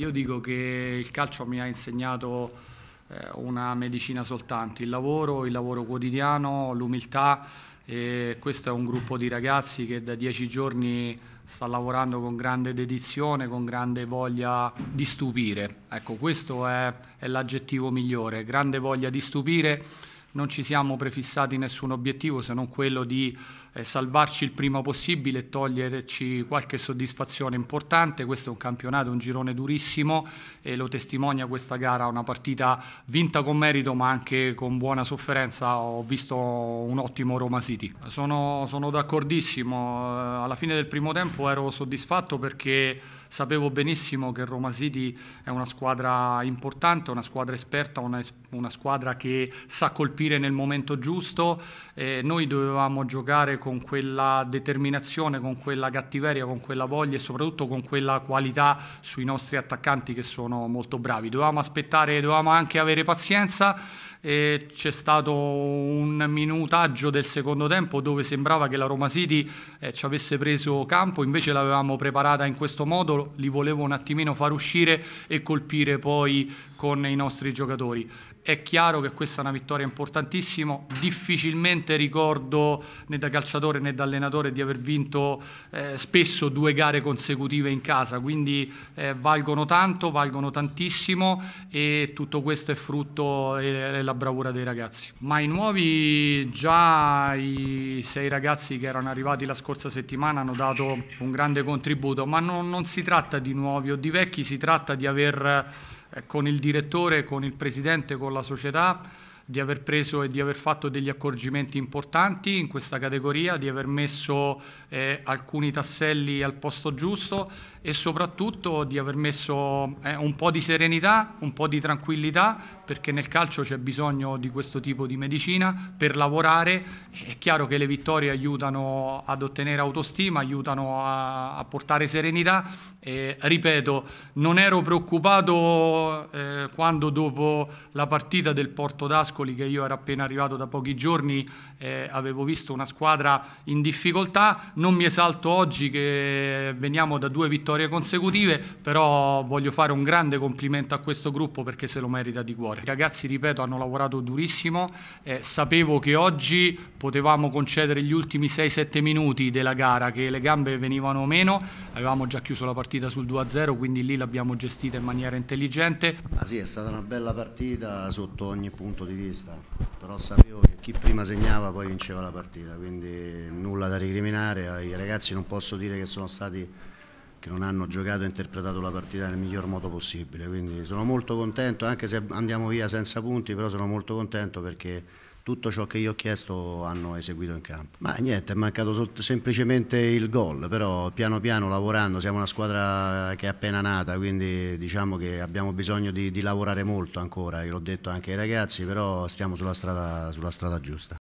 io dico che il calcio mi ha insegnato eh, una medicina soltanto, il lavoro, il lavoro quotidiano, l'umiltà. E questo è un gruppo di ragazzi che da dieci giorni sta lavorando con grande dedizione, con grande voglia di stupire. Ecco, questo è, è l'aggettivo migliore, grande voglia di stupire non ci siamo prefissati nessun obiettivo se non quello di eh, salvarci il prima possibile e toglierci qualche soddisfazione importante. Questo è un campionato, un girone durissimo e lo testimonia questa gara, una partita vinta con merito ma anche con buona sofferenza. Ho visto un ottimo Roma City. Sono, sono d'accordissimo, alla fine del primo tempo ero soddisfatto perché sapevo benissimo che Roma City è una squadra importante, una squadra esperta, una, una squadra che sa colpire nel momento giusto. Eh, noi dovevamo giocare con quella determinazione, con quella cattiveria, con quella voglia e soprattutto con quella qualità sui nostri attaccanti che sono molto bravi. Dovevamo aspettare, dovevamo anche avere pazienza e c'è stato un minutaggio del secondo tempo dove sembrava che la Roma City eh, ci avesse preso campo, invece l'avevamo preparata in questo modo, li volevo un attimino far uscire e colpire poi con i nostri giocatori è chiaro che questa è una vittoria importantissima, difficilmente ricordo né da calciatore né da allenatore di aver vinto eh, spesso due gare consecutive in casa, quindi eh, valgono tanto, valgono tantissimo e tutto questo è frutto della bravura dei ragazzi. Ma i nuovi, già i sei ragazzi che erano arrivati la scorsa settimana hanno dato un grande contributo, ma non, non si tratta di nuovi o di vecchi, si tratta di aver eh, con il direttore, con il presidente, con la società, di aver preso e di aver fatto degli accorgimenti importanti in questa categoria, di aver messo eh, alcuni tasselli al posto giusto e soprattutto di aver messo eh, un po' di serenità, un po' di tranquillità perché nel calcio c'è bisogno di questo tipo di medicina per lavorare. È chiaro che le vittorie aiutano ad ottenere autostima, aiutano a, a portare serenità. E, ripeto, non ero preoccupato eh, quando dopo la partita del Porto d'Ascoli, che io ero appena arrivato da pochi giorni, eh, avevo visto una squadra in difficoltà. Non mi esalto oggi che veniamo da due vittorie consecutive, però voglio fare un grande complimento a questo gruppo perché se lo merita di cuore. I ragazzi, ripeto, hanno lavorato durissimo, eh, sapevo che oggi potevamo concedere gli ultimi 6-7 minuti della gara, che le gambe venivano meno, avevamo già chiuso la partita sul 2-0, quindi lì l'abbiamo gestita in maniera intelligente. Ah sì, è stata una bella partita sotto ogni punto di vista, però sapevo che chi prima segnava poi vinceva la partita, quindi nulla da recriminare, ai ragazzi non posso dire che sono stati che non hanno giocato e interpretato la partita nel miglior modo possibile. Quindi sono molto contento, anche se andiamo via senza punti, però sono molto contento perché tutto ciò che io ho chiesto hanno eseguito in campo. Ma niente, è mancato semplicemente il gol, però piano piano lavorando, siamo una squadra che è appena nata, quindi diciamo che abbiamo bisogno di, di lavorare molto ancora, l'ho detto anche ai ragazzi, però stiamo sulla strada, sulla strada giusta.